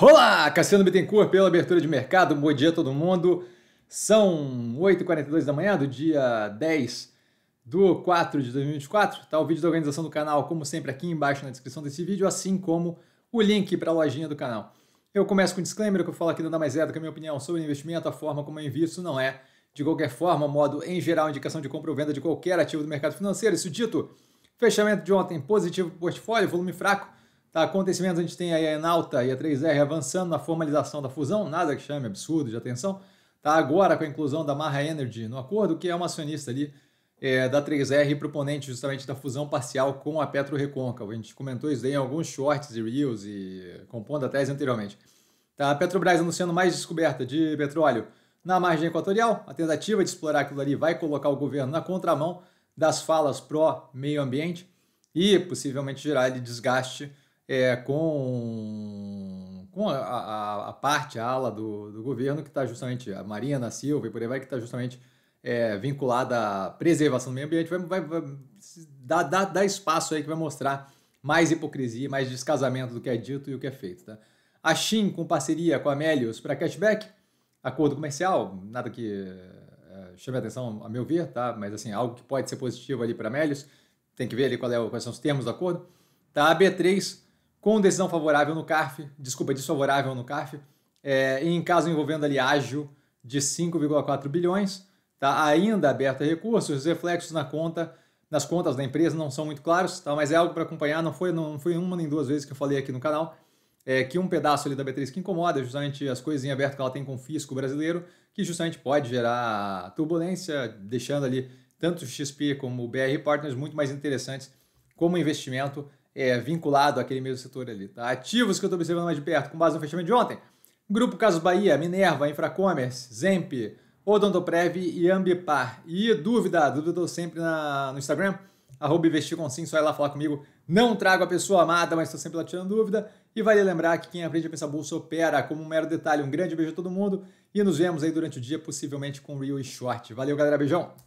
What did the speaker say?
Olá, Cassiano Bittencourt pela abertura de mercado. Bom dia a todo mundo. São 8h42 da manhã do dia 10 do 4 de 2024. Tá o vídeo da organização do canal, como sempre, aqui embaixo na descrição desse vídeo, assim como o link para a lojinha do canal. Eu começo com um disclaimer, que eu falo aqui nada mais é do que a minha opinião sobre investimento, a forma como eu invisto não é, de qualquer forma, modo em geral, indicação de compra ou venda de qualquer ativo do mercado financeiro. Isso dito, fechamento de ontem positivo portfólio, volume fraco, acontecimentos, a gente tem aí a Enalta e a 3R avançando na formalização da fusão, nada que chame absurdo de atenção. Tá, agora com a inclusão da Marra Energy no acordo, que é uma acionista ali é, da 3R proponente justamente da fusão parcial com a Petro Recôncavo. A gente comentou isso aí em alguns shorts e reels e compondo a tese anteriormente. Tá, a Petrobras anunciando mais descoberta de petróleo na margem equatorial. A tentativa de explorar aquilo ali vai colocar o governo na contramão das falas pró-meio ambiente e possivelmente gerar desgaste é, com, com a, a, a, parte, a ala do, do governo, que está justamente a Marina Silva e por aí vai, que está justamente é, vinculada à preservação do meio ambiente, vai, vai, vai espaço aí que vai mostrar mais hipocrisia, mais descasamento do que é dito e o que é feito. Tá? A Shin, com parceria com a Melius para cashback, acordo comercial, nada que é, chame a atenção a meu ver, tá? mas assim, algo que pode ser positivo ali para a Melius, tem que ver ali qual é, quais são os termos do acordo. Tá? A B3 com decisão favorável no CARF, desculpa, desfavorável no CARF, é, em caso envolvendo ágil de 5,4 bilhões, tá? ainda aberto a recursos, os reflexos na conta, nas contas da empresa não são muito claros, tá? mas é algo para acompanhar, não foi, não foi uma nem duas vezes que eu falei aqui no canal, é, que um pedaço ali da B3 que incomoda, é justamente as coisas em aberto que ela tem com o fisco brasileiro, que justamente pode gerar turbulência, deixando ali tanto o XP como o BR Partners muito mais interessantes como investimento é, vinculado àquele mesmo setor ali. Tá? Ativos que eu estou observando mais de perto, com base no fechamento de ontem. Grupo Casos Bahia, Minerva, Infracommerce, Zemp, Odontoprev e Ambipar. E dúvida, dúvida eu estou sempre na, no Instagram, arroba investirconsim, só ir lá falar comigo. Não trago a pessoa amada, mas estou sempre lá tirando dúvida. E vale lembrar que quem aprende a pensar bolsa opera como um mero detalhe. Um grande beijo a todo mundo e nos vemos aí durante o dia, possivelmente com Real e Short. Valeu, galera. Beijão!